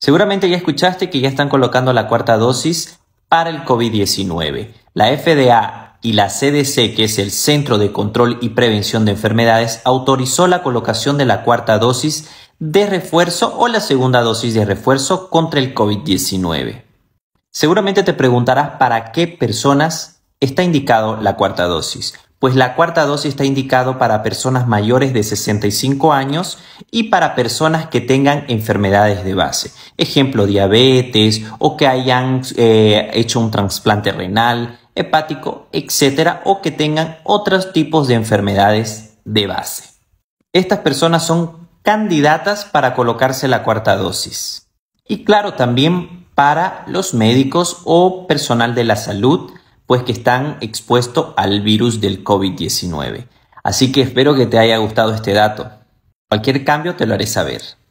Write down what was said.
Seguramente ya escuchaste que ya están colocando la cuarta dosis para el COVID-19. La FDA y la CDC, que es el Centro de Control y Prevención de Enfermedades, autorizó la colocación de la cuarta dosis de refuerzo o la segunda dosis de refuerzo contra el COVID-19. Seguramente te preguntarás para qué personas está indicado la cuarta dosis pues la cuarta dosis está indicado para personas mayores de 65 años y para personas que tengan enfermedades de base, ejemplo diabetes o que hayan eh, hecho un trasplante renal, hepático, etcétera, o que tengan otros tipos de enfermedades de base. Estas personas son candidatas para colocarse la cuarta dosis. Y claro, también para los médicos o personal de la salud, pues que están expuestos al virus del COVID-19. Así que espero que te haya gustado este dato. Cualquier cambio te lo haré saber.